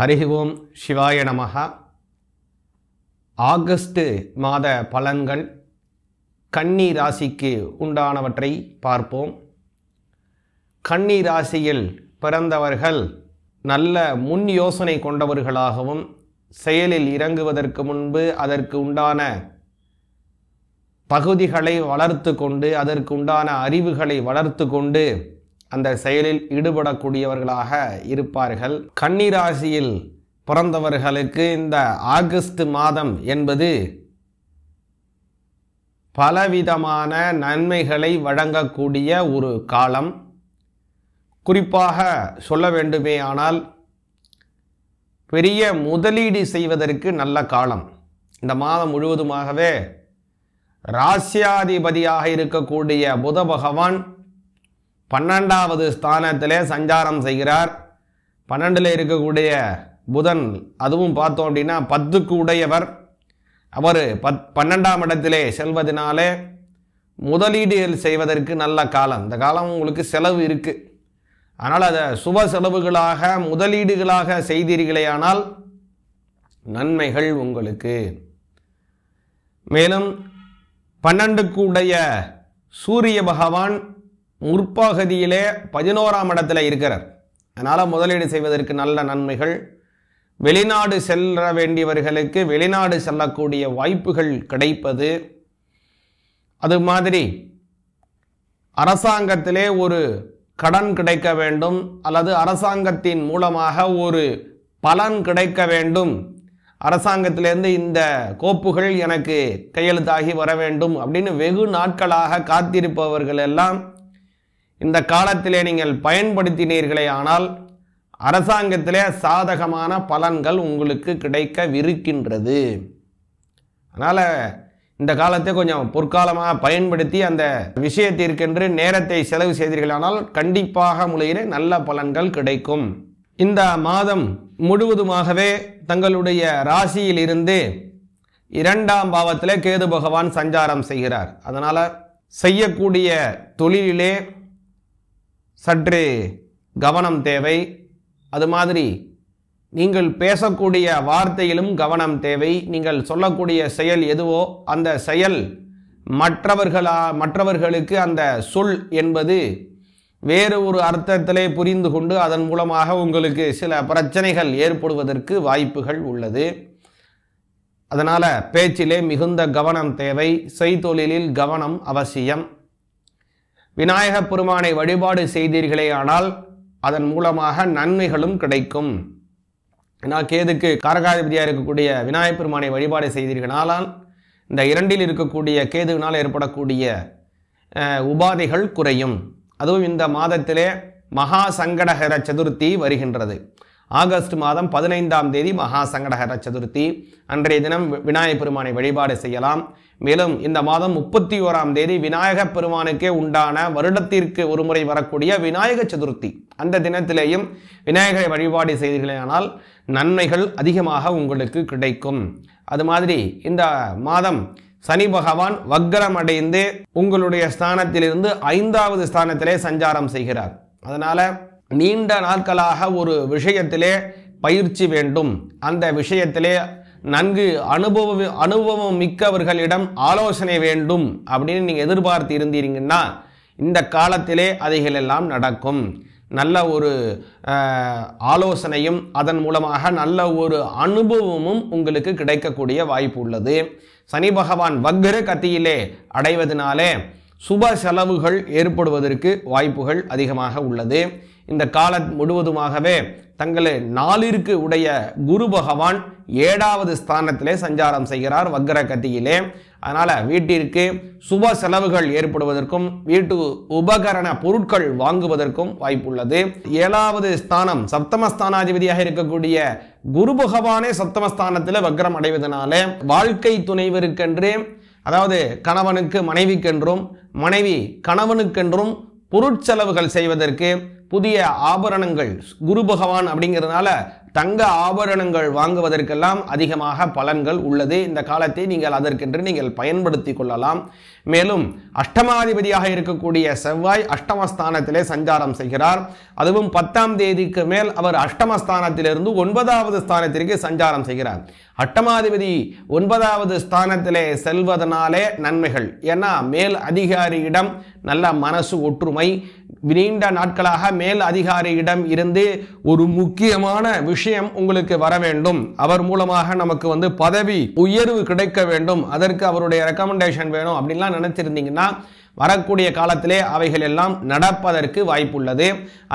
ஹரி ஓம் சிவாய நமகா ஆகஸ்ட் மாத பலன்கள் கன்னி ராசிக்கு உண்டானவற்றை பார்ப்போம் கன்னி ராசியில் பிறந்தவர்கள் நல்ல முன் யோசனை கொண்டவர்களாகவும் செயலில் இறங்குவதற்கு முன்பு அதற்கு உண்டான பகுதிகளை வளர்த்து கொண்டு அதற்கு உண்டான அறிவுகளை வளர்த்து கொண்டு அந்த செயலில் ஈடுபடக்கூடியவர்களாக இருப்பார்கள் கன்னிராசியில் பிறந்தவர்களுக்கு இந்த ஆகஸ்ட் மாதம் என்பது பலவிதமான நன்மைகளை வழங்கக்கூடிய ஒரு காலம் குறிப்பாக சொல்ல வேண்டுமே ஆனால் பெரிய முதலீடு செய்வதற்கு நல்ல காலம் இந்த மாதம் முழுவதுமாகவே ராசியாதிபதியாக இருக்கக்கூடிய புத பகவான் பன்னெண்டாவது ஸ்தானத்திலே சஞ்சாரம் செய்கிறார் பன்னெண்டில் இருக்கக்கூடிய புதன் அதுவும் பார்த்தோம் அப்படின்னா பத்துக்கு உடையவர் அவர் பத் பன்னெண்டாம் இடத்திலே செல்வதனாலே முதலீடு செய்வதற்கு நல்ல காலம் இந்த காலம் உங்களுக்கு செலவு இருக்குது ஆனால் அதை சுப செலவுகளாக முதலீடுகளாக செய்தீர்களேயானால் நன்மைகள் உங்களுக்கு மேலும் பன்னெண்டுக்கு உடைய சூரிய பகவான் முற்பகுதியிலே பதினோராம் இடத்துல இருக்கிறார் அதனால் முதலீடு செய்வதற்கு நல்ல நன்மைகள் வெளிநாடு செல்ல வேண்டியவர்களுக்கு வெளிநாடு செல்லக்கூடிய வாய்ப்புகள் கிடைப்பது அது மாதிரி அரசாங்கத்திலே ஒரு கடன் கிடைக்க வேண்டும் அல்லது அரசாங்கத்தின் மூலமாக ஒரு பலன் கிடைக்க வேண்டும் அரசாங்கத்திலேருந்து இந்த கோப்புகள் எனக்கு கையெழுத்தாகி வர வேண்டும் அப்படின்னு வெகு நாட்களாக காத்திருப்பவர்கள் எல்லாம் இந்த காலத்திலே நீங்கள் பயன்படுத்தினீர்களே ஆனால் அரசாங்கத்திலே சாதகமான பலன்கள் உங்களுக்கு கிடைக்கவிருக்கின்றது அதனால் இந்த காலத்தை கொஞ்சம் பொற்காலமாக பயன்படுத்தி அந்த விஷயத்திற்கென்று நேரத்தை செலவு செய்தீர்களானால் கண்டிப்பாக முறையிலே நல்ல பலன்கள் கிடைக்கும் இந்த மாதம் முழுவதுமாகவே தங்களுடைய ராசியிலிருந்து இரண்டாம் பாவத்தில் கேது பகவான் சஞ்சாரம் செய்கிறார் அதனால் செய்யக்கூடிய தொழிலிலே சற்று கவனம் தேவை அது மாதிரி நீங்கள் பேசக்கூடிய வார்த்தையிலும் கவனம் தேவை நீங்கள் சொல்லக்கூடிய செயல் எதுவோ அந்த செயல் மற்றவர்களா மற்றவர்களுக்கு அந்த சொல் என்பது வேறு ஒரு அர்த்தத்திலே புரிந்து கொண்டு அதன் மூலமாக உங்களுக்கு சில பிரச்சனைகள் ஏற்படுவதற்கு வாய்ப்புகள் உள்ளது அதனால் பேச்சிலே மிகுந்த கவனம் தேவை செய்தொழிலில் கவனம் அவசியம் விநாயகப் பெருமானை வழிபாடு செய்தீர்களே ஆனால் அதன் மூலமாக நன்மைகளும் கிடைக்கும் நான் கேதுக்கு காரகாதிபதியாக இருக்கக்கூடிய விநாயகப் பெருமானை வழிபாடு செய்தீர்களானால் இந்த இரண்டில் இருக்கக்கூடிய கேதுவினால் ஏற்படக்கூடிய உபாதைகள் குறையும் அதுவும் இந்த மாதத்திலே மகா சங்கடகர சதுர்த்தி வருகின்றது ஆகஸ்ட் மாதம் பதினைந்தாம் தேதி மகா சங்கடகர சதுர்த்தி அன்றைய தினம் விநாயக பெருமானை வழிபாடு செய்யலாம் மேலும் இந்த மாதம் முப்பத்தி ஓராம் தேதி விநாயகப் பெருமானுக்கே உண்டான வருடத்திற்கு ஒருமுறை வரக்கூடிய விநாயக சதுர்த்தி அந்த தினத்திலேயும் விநாயகரை வழிபாடு செய்தீர்களானால் நன்மைகள் அதிகமாக உங்களுக்கு கிடைக்கும் அது மாதிரி இந்த மாதம் சனி பகவான் வக்ரம் அடைந்து உங்களுடைய ஸ்தானத்திலிருந்து ஐந்தாவது ஸ்தானத்திலே சஞ்சாரம் செய்கிறார் அதனால் நீண்ட நாட்களாக ஒரு விஷயத்திலே பயிற்சி வேண்டும் அந்த விஷயத்திலே நன்கு அனுபவ அனுபவம் மிக்கவர்களிடம் ஆலோசனை வேண்டும் அப்படின்னு நீங்கள் எதிர்பார்த்து இருந்தீங்கன்னா இந்த காலத்திலே அதைகளெல்லாம் நடக்கும் நல்ல ஒரு ஆலோசனையும் அதன் மூலமாக நல்ல ஒரு அனுபவமும் உங்களுக்கு கிடைக்கக்கூடிய வாய்ப்பு உள்ளது சனி பகவான் வக்ர கத்தியிலே அடைவதனாலே சுப செலவுகள் ஏற்படுவதற்கு வாய்ப்புகள் அதிகமாக உள்ளது இந்த காலம் முழுவதுமாகவே தங்களை நாளிற்கு உடைய குரு பகவான் ஏழாவது ஸ்தானத்திலே சஞ்சாரம் செய்கிறார் வக்ர கத்தியிலே அதனால் வீட்டிற்கு சுப செலவுகள் ஏற்படுவதற்கும் வீட்டு உபகரண பொருட்கள் வாங்குவதற்கும் வாய்ப்புள்ளது ஏழாவது ஸ்தானம் சப்தமஸ்தானாதிபதியாக இருக்கக்கூடிய குரு பகவானே சப்தமஸ்தானத்தில் வக்ரம் அடைவதனாலே வாழ்க்கை துணைவருக்கென்று அதாவது கணவனுக்கு மனைவிக்கென்றும் மனைவி கணவனுக்கென்றும் பொருட்செலவுகள் செய்வதற்கு புதிய ஆபரணங்கள் குரு பகவான் அப்படிங்கிறதுனால தங்க ஆபரணங்கள் வாங்குவதற்கெல்லாம் அதிகமாக பலன்கள் உள்ளது இந்த காலத்தை நீங்கள் அதற்கென்று நீங்கள் பயன்படுத்தி கொள்ளலாம் மேலும் அஷ்டமாதிபதியாக இருக்கக்கூடிய செவ்வாய் அஷ்டமஸ்தானத்திலே சஞ்சாரம் செய்கிறார் அதுவும் பத்தாம் தேதிக்கு மேல் அவர் அஷ்டமஸ்தானத்திலிருந்து ஒன்பதாவது ஸ்தானத்திற்கு சஞ்சாரம் செய்கிறார் அஷ்டமாதிபதி ஒன்பதாவது ஸ்தானத்திலே செல்வதனாலே நன்மைகள் ஏன்னா மேல் அதிகாரியிடம் நல்ல மனசு ஒற்றுமை நீண்ட நாட்களாக மேல் அதிகாரியிடம் இருந்து ஒரு முக்கியமான விஷயம் உங்களுக்கு வர வேண்டும் அவர் மூலமாக நமக்கு வந்து பதவி உயர்வு கிடைக்க வேண்டும் அதற்கு அவருடைய ரெக்கமெண்டேஷன் வேணும் அப்படின்லாம் நினைச்சிருந்தீங்கன்னா வரக்கூடிய காலத்திலே அவைகள் எல்லாம் நடப்பதற்கு வாய்ப்புள்ளது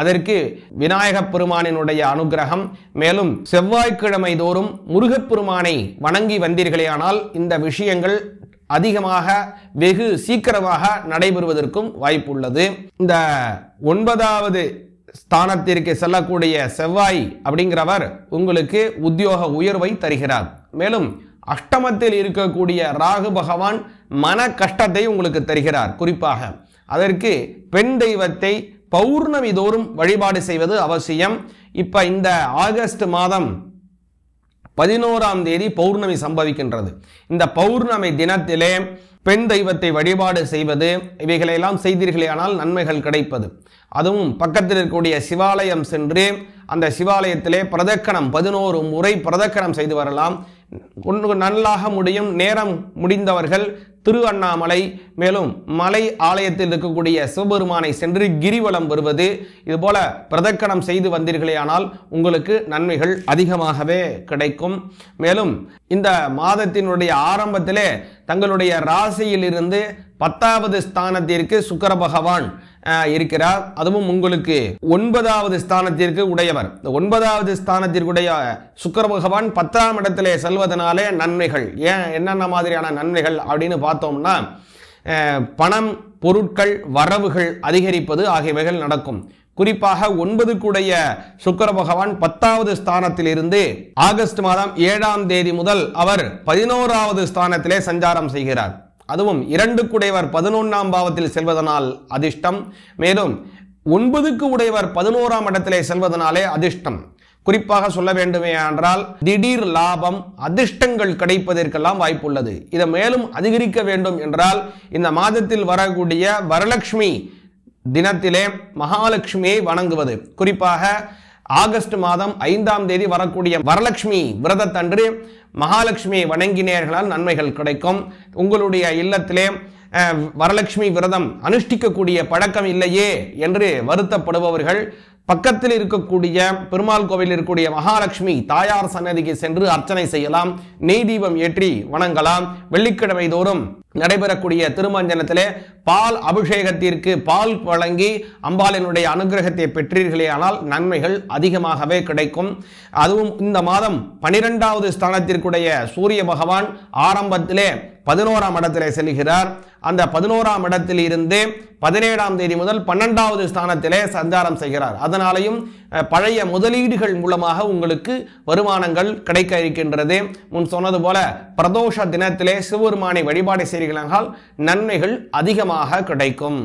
அதற்கு விநாயக பெருமானினுடைய அனுகிரகம் மேலும் செவ்வாய்க்கிழமை தோறும் முருகப்பெருமானை வணங்கி வந்தீர்களேயானால் இந்த விஷயங்கள் அதிகமாக வெகு சீக்கிரமாக நடைபெறுவதற்கும் வாய்ப்புள்ளது இந்த ஒன்பதாவது ஸ்தானத்திற்கு செல்லக்கூடிய செவ்வாய் அப்படிங்கிறவர் உங்களுக்கு உத்தியோக உயர்வை தருகிறார் மேலும் அஷ்டமத்தில் இருக்கக்கூடிய ராகு பகவான் மன கஷ்டத்தை உங்களுக்கு தருகிறார் குறிப்பாக அதற்கு பெண் தெய்வத்தை பௌர்ணமி தோறும் வழிபாடு செய்வது அவசியம் இப்போ இந்த ஆகஸ்ட் மாதம் பதினோராம் தேதி பௌர்ணமி சம்பவிக்கின்றது இந்த பௌர்ணமி தினத்திலே பெண் தெய்வத்தை வழிபாடு செய்வது இவைகளையெல்லாம் செய்தீர்களே ஆனால் நன்மைகள் கிடைப்பது அதுவும் பக்கத்தில் இருக்கக்கூடிய சிவாலயம் சென்று அந்த சிவாலயத்திலே பிரதக்கணம் பதினோரு முறை பிரதக்கணம் செய்து வரலாம் நல்லாக முடியும் நேரம் முடிந்தவர்கள் திருவண்ணாமலை மேலும் மலை ஆலயத்தில் இருக்கக்கூடிய சிவபெருமானை சென்று கிரிவலம் வருவது இதுபோல பிரதக்கணம் செய்து வந்தீர்களேயானால் உங்களுக்கு நன்மைகள் அதிகமாகவே கிடைக்கும் மேலும் இந்த மாதத்தினுடைய ஆரம்பத்திலே தங்களுடைய ராசியிலிருந்து பத்தாவது ஸ்தானத்திற்கு சுக்கர பகவான் இருக்கிறார் அதுவும் உங்களுக்கு ஒன்பதாவது ஸ்தானத்திற்கு உடையவர் இந்த ஒன்பதாவது ஸ்தானத்திற்குடைய சுக்கர பகவான் பத்தாம் இடத்திலே செல்வதனாலே நன்மைகள் ஏன் என்னென்ன மாதிரியான நன்மைகள் அப்படின்னு பார்த்தோம்னா பணம் பொருட்கள் வரவுகள் அதிகரிப்பது ஆகியவைகள் நடக்கும் குறிப்பாக ஒன்பதுக்குடைய சுக்கர பகவான் பத்தாவது இருந்து ஆகஸ்ட் மாதம் ஏழாம் தேதி முதல் அவர் பதினோராவது ஸ்தானத்திலே சஞ்சாரம் செய்கிறார் அதுவும் இரண்டு குடையவர் பதினொன்றாம் பாவத்தில் செல்வதனால் அதிர்ஷ்டம் மேலும் ஒன்பதுக்கு உடையவர் பதினோராம் இடத்திலே செல்வதனாலே அதிர்ஷ்டம் குறிப்பாக சொல்ல வேண்டுமே என்றால் திடீர் லாபம் அதிர்ஷ்டங்கள் கிடைப்பதற்கெல்லாம் வாய்ப்புள்ளது இதை மேலும் அதிகரிக்க வேண்டும் என்றால் இந்த மாதத்தில் வரக்கூடிய வரலட்சுமி தினத்திலே மகாலட்சுமியை வணங்குவது குறிப்பாக ஆகஸ்ட் மாதம் ஐந்தாம் தேதி வரக்கூடிய வரலட்சுமி விரதத்தன்று மகாலட்சுமியை வணங்கினீர்களால் நன்மைகள் கிடைக்கும் உங்களுடைய இல்லத்திலே வரலட்சுமி விரதம் அனுஷ்டிக்கக்கூடிய பழக்கம் இல்லையே என்று வருத்தப்படுபவர்கள் பக்கத்தில் இருக்கக்கூடிய பெருமாள் கோவில் இருக்கக்கூடிய மகாலட்சுமி தாயார் சன்னதிக்கு சென்று அர்ச்சனை செய்யலாம் நெய் தீபம் ஏற்றி வணங்கலாம் வெள்ளிக்கிழமை தோறும் நடைபெறக்கூடிய திருமஞ்சனத்திலே பால் அபிஷேகத்திற்கு பால் வழங்கி அம்பாளினுடைய அனுகிரகத்தை பெற்றீர்களே ஆனால் நன்மைகள் அதிகமாகவே கிடைக்கும் அதுவும் இந்த மாதம் பனிரெண்டாவது ஸ்தானத்திற்குடைய சூரிய பகவான் ஆரம்பத்திலே பதினோராம் இடத்திலே செல்கிறார் அந்த பதினோராம் இடத்தில் இருந்து பதினேழாம் தேதி முதல் பன்னெண்டாவது ஸ்தானத்திலே சஞ்சாரம் செய்கிறார் அதனாலையும் பழைய முதலீடுகள் மூலமாக உங்களுக்கு வருமானங்கள் கிடைக்க இருக்கின்றது முன் சொன்னது போல பிரதோஷ தினத்திலே சிவபெருமானை வழிபாடு செய்ய செய்கிறீர்களானால் நன்மைகள் அதிகமாக கிடைக்கும்